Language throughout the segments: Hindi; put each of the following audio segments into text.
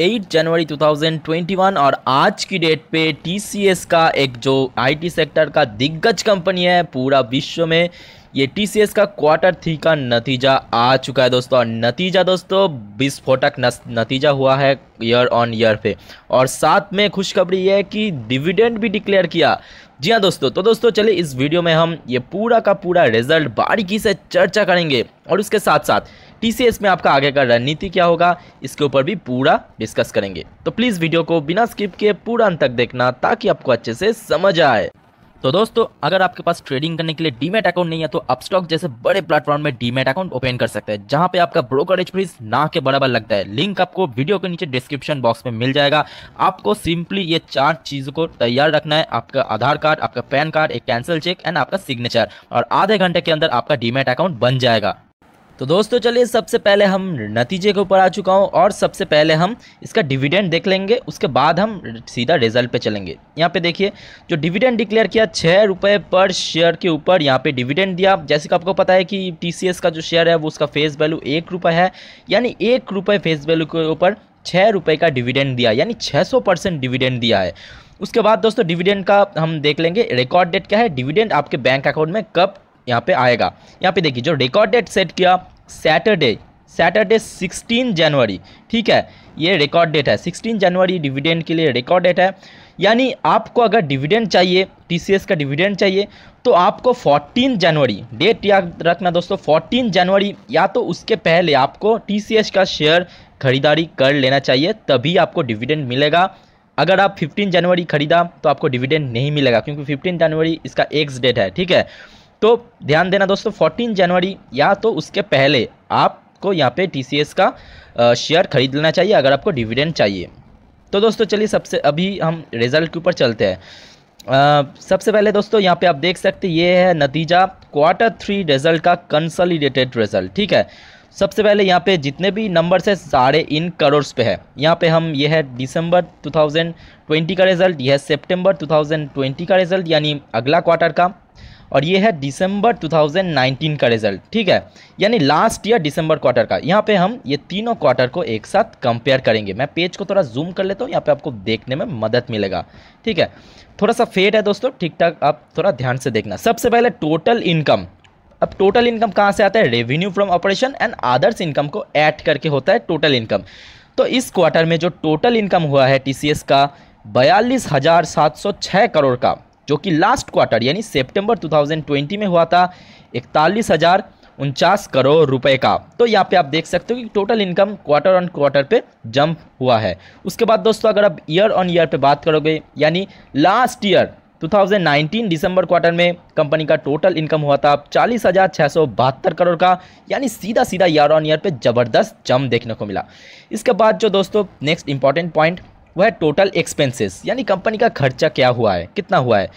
8 जनवरी 2021 और आज की डेट पे TCS का एक जो आईटी सेक्टर का दिग्गज कंपनी है पूरा विश्व में ये TCS का क्वार्टर थ्री का नतीजा आ चुका है दोस्तों और नतीजा दोस्तों विस्फोटक नतीजा हुआ है ईयर ऑन ईयर पे और साथ में खुशखबरी है कि डिविडेंड भी डिक्लेयर किया जी हाँ दोस्तों तो दोस्तों चलिए इस वीडियो में हम ये पूरा का पूरा रिजल्ट बारीकी से चर्चा करेंगे और उसके साथ साथ टीसीएस में आपका आगे का रणनीति क्या होगा इसके ऊपर भी पूरा डिस्कस करेंगे तो प्लीज़ वीडियो को बिना स्किप के पूरा अंत तक देखना ताकि आपको अच्छे से समझ आए तो दोस्तों अगर आपके पास ट्रेडिंग करने के लिए डीमेट अकाउंट नहीं है तो अपस्टॉक जैसे बड़े प्लेटफॉर्म में डीमेट अकाउंट ओपन कर सकते हैं जहां पे आपका ब्रोकरेज फीस ना के बराबर लगता है लिंक आपको वीडियो के नीचे डिस्क्रिप्शन बॉक्स में मिल जाएगा आपको सिंपली ये चार चीज़ों को तैयार रखना है आपका आधार कार्ड आपका पैन कार्ड एक कैंसिल चेक एंड आपका सिग्नेचर और आधे घंटे के अंदर आपका डीमेट अकाउंट बन जाएगा तो दोस्तों चलिए सबसे पहले हम नतीजे के ऊपर आ चुका हूँ और सबसे पहले हम इसका डिविडेंड देख लेंगे उसके बाद हम सीधा रिजल्ट पे चलेंगे यहाँ पे देखिए जो डिविडेंड डिक्लेयर किया छः रुपये पर शेयर के ऊपर यहाँ पे डिविडेंड दिया जैसे कि आपको पता है कि टी का जो शेयर है वो उसका फेस वैल्यू एक रुपये है यानी एक रुपये फेस वैल्यू के ऊपर छः रुपये का डिविडेंड दिया यानी छः परसेंट डिविडेंड दिया है उसके बाद दोस्तों डिविडेंड का हम देख लेंगे रिकॉर्ड डेट क्या है डिविडेंड आपके बैंक अकाउंट में कब यहाँ पे आएगा यहाँ पे देखिए जो रिकॉर्ड डेट सेट किया सैटरडे सैटरडे 16 जनवरी ठीक है ये रिकॉर्ड डेट है 16 जनवरी डिविडेंड के लिए रिकॉर्ड डेट है यानी आपको अगर डिविडेंड चाहिए टीसीएस का डिविडेंड चाहिए तो आपको 14 जनवरी डेट याद रखना दोस्तों 14 जनवरी या तो उसके पहले आपको टीसीएस का शेयर खरीदारी कर लेना चाहिए तभी आपको डिविडेंड मिलेगा अगर आप फिफ्टीन जनवरी खरीदा तो आपको डिविडेंड नहीं मिलेगा क्योंकि फिफ्टीन जनवरी इसका एक्स डेट है ठीक है तो ध्यान देना दोस्तों फोर्टीन जनवरी या तो उसके पहले आपको यहाँ पे टी का शेयर खरीद लेना चाहिए अगर आपको डिविडेंड चाहिए तो दोस्तों चलिए सबसे अभी हम रिज़ल्ट के ऊपर चलते हैं आ, सबसे पहले दोस्तों यहाँ पे आप देख सकते ये है नतीजा क्वार्टर थ्री रिजल्ट का कंसोलिडेटेड रिजल्ट ठीक है सबसे पहले यहाँ पे जितने भी नंबर्स है सारे इन करोड़ पे है यहाँ पे हम ये है दिसंबर 2020 का रिजल्ट यह है सितंबर 2020 का रिजल्ट यानी अगला क्वार्टर का और ये है दिसंबर 2019 का रिजल्ट ठीक है यानी लास्ट ईयर दिसंबर क्वार्टर का यहाँ पे हम ये तीनों क्वार्टर को एक साथ कंपेयर करेंगे मैं पेज को थोड़ा जूम कर लेता हूँ यहाँ पे आपको देखने में मदद मिलेगा ठीक है थोड़ा सा फेड है दोस्तों ठीक ठाक आप थोड़ा ध्यान से देखना सबसे पहले टोटल इनकम अब टोटल इनकम कहाँ से आता है revenue from operation and others income को ऐड करके होता है टोटल इनकम तो इस क्वार्टर में जो टोटल इनकम हुआ है टी का बयालीस हज़ार सात सौ करोड़ का जो कि लास्ट क्वार्टर यानी सितंबर 2020 में हुआ था इकतालीस हज़ार उनचास करोड़ रुपए का तो यहाँ पे आप देख सकते हो कि total income quarter on quarter पे जंप हुआ है उसके बाद दोस्तों अगर आप ईयर ऑन ईयर पे बात करोगे यानी लास्ट ईयर 2019 दिसंबर क्वार्टर में कंपनी का टोटल इनकम हुआ था चालीस हज़ार छः सौ बहत्तर करोड़ का यानी सीधा सीधा ईयर ऑन ईयर पे ज़बरदस्त जम देखने को मिला इसके बाद जो दोस्तों नेक्स्ट इंपॉर्टेंट पॉइंट वह टोटल एक्सपेंसेस यानी कंपनी का खर्चा क्या हुआ है कितना हुआ है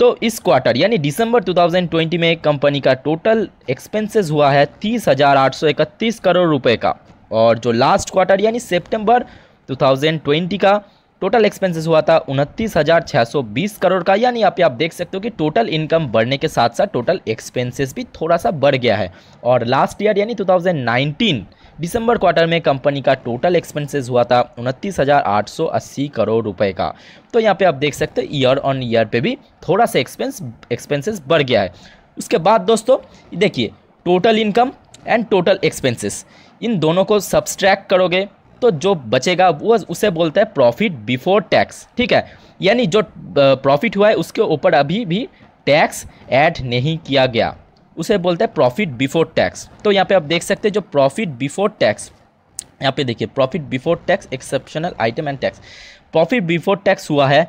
तो इस क्वार्टर यानी दिसंबर 2020 में कंपनी का टोटल एक्सपेंसेस हुआ है तीस हज़ार आठ सौ इकतीस करोड़ रुपए का और जो लास्ट क्वार्टर यानी सितंबर 2020 का टोटल एक्सपेंसेस हुआ था उनतीस हज़ार छः सौ बीस करोड़ का यानी यहाँ आप देख सकते हो कि टोटल इनकम बढ़ने के साथ साथ टोटल एक्सपेंसेस भी थोड़ा सा बढ़ गया है और लास्ट ईयर यानी 2019 दिसंबर क्वार्टर में कंपनी का टोटल एक्सपेंसेस हुआ था उनतीस हज़ार आठ सौ अस्सी करोड़ रुपए का तो यहाँ पे आप देख सकते हो ईयर ऑन ईयर पे भी थोड़ा सा एक्सपेंस एक्सपेंसेस बढ़ गया है उसके बाद दोस्तों देखिए total income and total expenses इन दोनों को सब्सट्रैक्ट करोगे तो जो बचेगा वो उसे बोलता है प्रॉफिट बिफोर टैक्स ठीक है यानी जो प्रॉफिट हुआ है उसके ऊपर अभी भी टैक्स ऐड नहीं किया गया उसे बोलते हैं प्रॉफिट बिफोर टैक्स तो यहाँ पे आप देख सकते हैं जो प्रॉफिट बिफोर टैक्स यहाँ पे देखिए profit before tax exceptional item and tax profit before tax हुआ है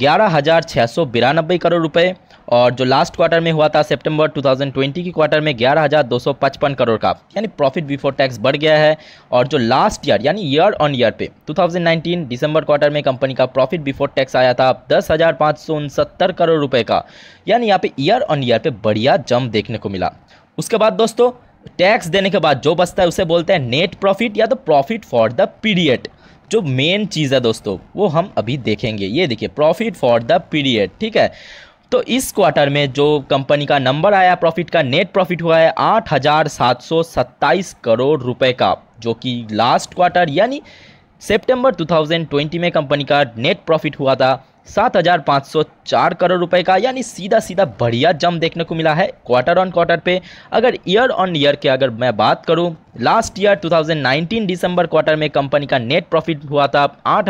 ग्यारह हज़ार छः सौ बिरानबे करोड़ रुपए और जो लास्ट क्वार्टर में हुआ था सितंबर 2020 की क्वार्टर में ग्यारह हज़ार दो सौ पचपन करोड़ का यानी प्रॉफिट बिफोर टैक्स बढ़ गया है और जो लास्ट ईयर यानी ईयर ऑन ईयर पे 2019 दिसंबर क्वार्टर में कंपनी का प्रॉफिट बिफोर टैक्स आया था दस हज़ार पाँच सौ उनसत्तर करोड़ रुपये का यानी यहाँ पे ईयर ऑन ईयर पे बढ़िया जम देखने को मिला उसके बाद दोस्तों टैक्स देने के बाद जो बचता है उसे बोलते हैं नेट प्रॉफिट या तो प्रॉफिट फॉर द पीरियड जो मेन चीज़ है दोस्तों वो हम अभी देखेंगे ये देखिए प्रॉफिट फॉर द पीरियड ठीक है तो इस क्वार्टर में जो कंपनी का नंबर आया प्रॉफिट का नेट प्रॉफिट हुआ है आठ हज़ार सात सौ सत्ताईस करोड़ रुपए का जो कि लास्ट क्वार्टर यानी सितंबर 2020 में कंपनी का नेट प्रॉफिट हुआ था 7,504 करोड़ रुपए का यानी सीधा सीधा बढ़िया जम देखने को मिला है क्वार्टर ऑन क्वार्टर पे अगर ईयर ऑन ईयर के अगर मैं बात करूं लास्ट ईयर 2019 दिसंबर क्वार्टर में कंपनी का नेट प्रॉफिट हुआ था आठ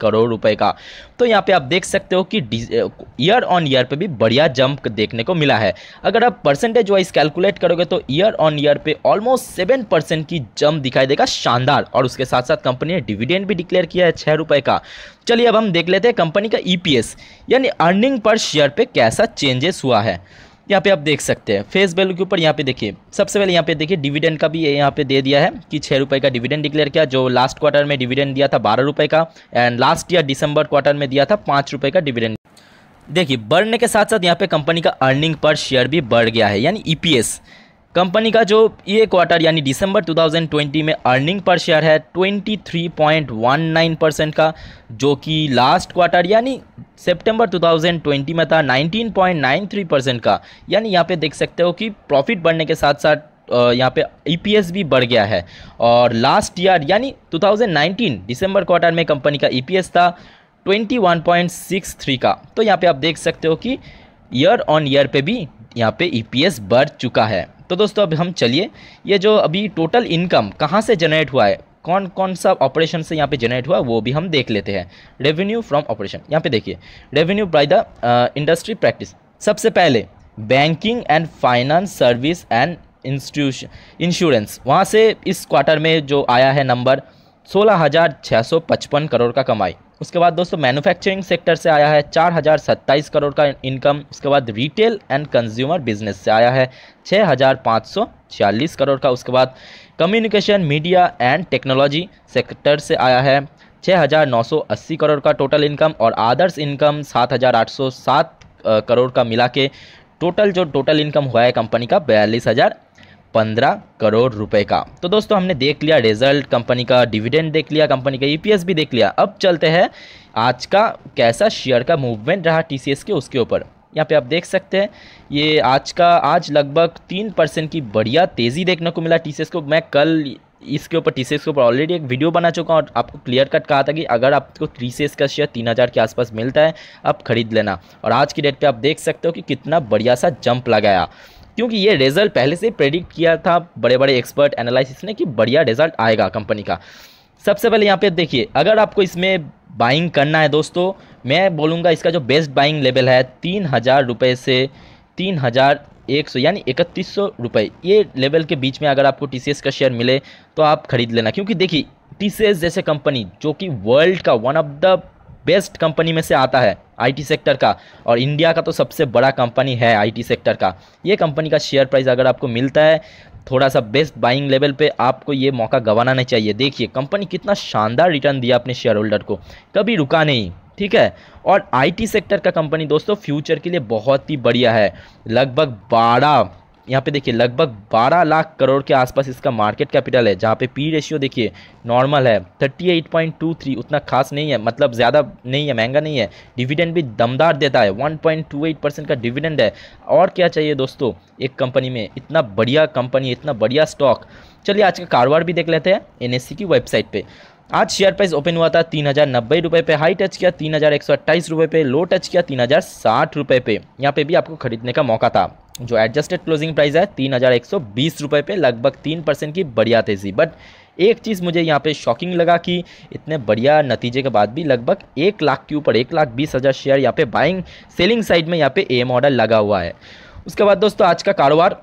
करोड़ रुपए का तो यहाँ पे आप देख सकते हो कि ईयर ऑन ईयर पे भी बढ़िया जंप देखने को मिला है अगर आप परसेंटेज वाइज कैलकुलेट करोगे तो ईयर ऑन ईयर पे ऑलमोस्ट सेवन परसेंट की जंप दिखाई देगा शानदार और उसके साथ साथ कंपनी ने डिविडेंड भी डिक्लेयर किया है छः रुपये का चलिए अब हम देख लेते हैं कंपनी का ईपीएस e यानी अर्निंग पर शेयर पे कैसा चेंजेस हुआ है यहाँ पे आप देख सकते हैं फेस वैल्यू के ऊपर यहाँ पे देखिए सबसे पहले यहाँ पे देखिए डिविडेंड का भी यहाँ पे दे दिया है कि छः रुपये का डिविडेंड डिक्लेयर किया जो लास्ट क्वार्टर में डिविडेंड दिया था बारह रुपये का एंड लास्ट ईयर दिसंबर क्वार्टर में दिया था पाँच रुपये का डिविडेंड देखिए बढ़ने के साथ साथ यहाँ पे कंपनी का अर्निंग पर शेयर भी बढ़ गया है यानी ई e कंपनी का जो ये क्वार्टर यानी दिसंबर 2020 में अर्निंग पर शेयर है 23.19 परसेंट का जो कि लास्ट क्वार्टर यानी सितंबर 2020 में था 19.93 परसेंट का यानी यहाँ पे देख सकते हो कि प्रॉफिट बढ़ने के साथ साथ यहाँ पे ई e भी बढ़ गया है और लास्ट ईयर यानी 2019 दिसंबर क्वार्टर में कंपनी का ई e था 21.63 का तो यहाँ पे आप देख सकते हो कि ईयर ऑन ईयर पे भी यहाँ पे ई e बढ़ चुका है तो दोस्तों अब हम चलिए ये जो अभी टोटल इनकम कहाँ से जनरेट हुआ है कौन कौन सा ऑपरेशन से यहाँ पे जनरेट हुआ वो भी हम देख लेते हैं रेवेन्यू फ्रॉम ऑपरेशन यहाँ पे देखिए revenue by the industry practice सबसे पहले banking and finance service and institution insurance वहाँ से इस क्वार्टर में जो आया है नंबर सोलह हज़ार छः सौ पचपन करोड़ का कमाई उसके बाद दोस्तों मैन्युफैक्चरिंग सेक्टर से आया है चार हज़ार सत्ताईस करोड़ का इनकम उसके बाद रिटेल एंड कंज्यूमर बिजनेस से आया है छः हज़ार पाँच सौ छियालीस करोड़ का उसके बाद communication media and technology sector से आया है छः हज़ार नौ सौ अस्सी करोड़ का टोटल इनकम और आदर्श इनकम सात हज़ार आठ सौ सात करोड़ का मिला के टोटल जो टोटल इनकम हुआ है कंपनी का बयालीस हज़ार पंद्रह करोड़ रुपए का तो दोस्तों हमने देख लिया रिजल्ट कंपनी का डिविडेंड देख लिया कंपनी का ईपीएस भी देख लिया अब चलते हैं आज का कैसा शेयर का मूवमेंट रहा टीसीएस के उसके ऊपर यहाँ पे आप देख सकते हैं ये आज का आज लगभग तीन परसेंट की बढ़िया तेज़ी देखने को मिला टीसीएस को मैं कल इसके ऊपर टीसीएस के ऊपर ऑलरेडी एक वीडियो बना चुका हूँ और आपको क्लियर कट कहा था कि अगर आपको टीसीएस का शेयर तीन हज़ार के आसपास मिलता है आप खरीद लेना और आज की डेट पर आप देख सकते हो कि कितना बढ़िया सा जंप लगाया क्योंकि ये रिजल्ट पहले से प्रेडिक्ट किया था बड़े बड़े एक्सपर्ट एनालिसिस ने कि बढ़िया रिजल्ट आएगा कंपनी का सबसे पहले यहाँ पे देखिए अगर आपको इसमें बाइंग करना है दोस्तों मैं बोलूँगा इसका जो बेस्ट बाइंग लेवल है तीन हज़ार रुपये से तीन हज़ार एक सौ यानी इकतीस सौ रुपये ये लेवल के बीच में अगर आपको टी का शेयर मिले तो आप ख़रीद लेना क्योंकि देखिए टी जैसे कंपनी जो कि वर्ल्ड का one of the best company में से आता है आईटी सेक्टर का और इंडिया का तो सबसे बड़ा कंपनी है आईटी सेक्टर का ये कंपनी का शेयर प्राइस अगर आपको मिलता है थोड़ा सा बेस्ट बाइंग लेवल पे आपको ये मौका गंवाना नहीं चाहिए देखिए कंपनी कितना शानदार रिटर्न दिया अपने शेयर होल्डर को कभी रुका नहीं ठीक है और आईटी सेक्टर का कंपनी दोस्तों फ्यूचर के लिए बहुत ही बढ़िया है लगभग बारह यहाँ पे देखिए लगभग 12 लाख करोड़ के आसपास इसका मार्केट कैपिटल है जहाँ पे पी रेशियो देखिए नॉर्मल है 38.23 उतना खास नहीं है मतलब ज़्यादा नहीं है महंगा नहीं है डिविडेंड भी दमदार देता है 1.28 परसेंट का डिविडेंड है और क्या चाहिए दोस्तों एक कंपनी में इतना बढ़िया कंपनी इतना बढ़िया स्टॉक चलिए आज का कारोबार भी देख लेते हैं एन e की वेबसाइट पर आज शेयर प्राइस ओपन हुआ था तीन हज़ार नब्बे रुपये पे हाई टच किया तीन हज़ार एक सौ अट्ठाईस रुपये पे लो टच किया तीन हज़ार साठ रुपये पे यहाँ पे भी आपको खरीदने का मौका था जो एडजस्टेड क्लोजिंग प्राइस है तीन हज़ार एक सौ बीस रुपये पे लगभग तीन परसेंट की बढ़िया तेज़ी बट एक चीज़ मुझे यहाँ पे शॉकिंग लगा कि इतने बढ़िया नतीजे के बाद भी लगभग एक लाख के ऊपर एक लाख बीस हज़ार शेयर यहाँ पे बाइंग सेलिंग साइड में यहाँ पे एम ऑर्डर लगा हुआ है उसके बाद दोस्तों आज का कारोबार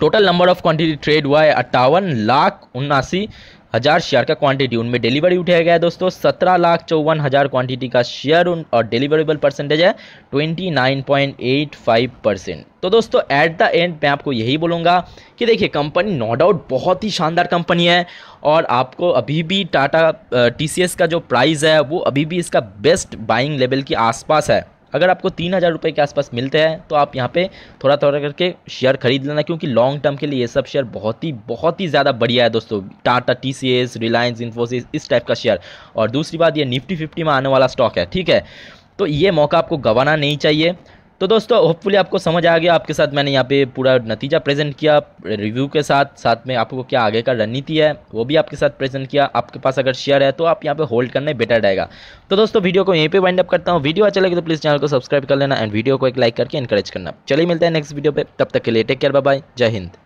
total number of quantity trade हुआ है अट्ठावन लाख उन्नासी हज़ार शेयर का क्वांटिटी उनमें डिलीवरी उठाया गया है दोस्तों सत्रह लाख चौवन हज़ार क्वांटिटी का शेयर उन और डिलीवरेबल परसेंटेज है twenty nine point eight five percent तो दोस्तों एट द एंड मैं आपको यही बोलूँगा कि देखिए कंपनी नो डाउट बहुत ही शानदार कंपनी है और आपको अभी भी टाटा टी का जो प्राइस है वो अभी भी इसका बेस्ट बाइंग लेवल के आसपास है अगर आपको तीन हज़ार रुपये के आसपास मिलते हैं तो आप यहाँ पे थोड़ा थोड़ा करके शेयर खरीद लेना क्योंकि लॉन्ग टर्म के लिए ये सब शेयर बहुत ही बहुत ही ज़्यादा बढ़िया है दोस्तों Tata T C S Reliance Infosys इस टाइप का शेयर और दूसरी बात ये निफ्टी फिफ्टी में आने वाला स्टॉक है ठीक है तो ये मौका आपको गंवाना नहीं चाहिए तो दोस्तों होपफुली आपको समझ आ गया आपके साथ मैंने यहाँ पे पूरा नतीजा प्रेजेंट किया रिव्यू के साथ साथ में आपको क्या आगे का रणनीति है वो भी आपके साथ प्रेजेंट किया आपके पास अगर शेयर है तो आप यहाँ पे होल्ड करने बेटर रहेगा तो दोस्तों वीडियो को यहीं पे वाइंड अप करता हूँ वीडियो अच्छा लगे तो प्लीज़ चैनल को सब्सक्राइब कर लेना एंड वीडियो को एक लाइक करके इंकरेज करना चलिए मिलता है नेक्स्ट वीडियो पर तब तक के लिए टेक केयर बाय जय हिंद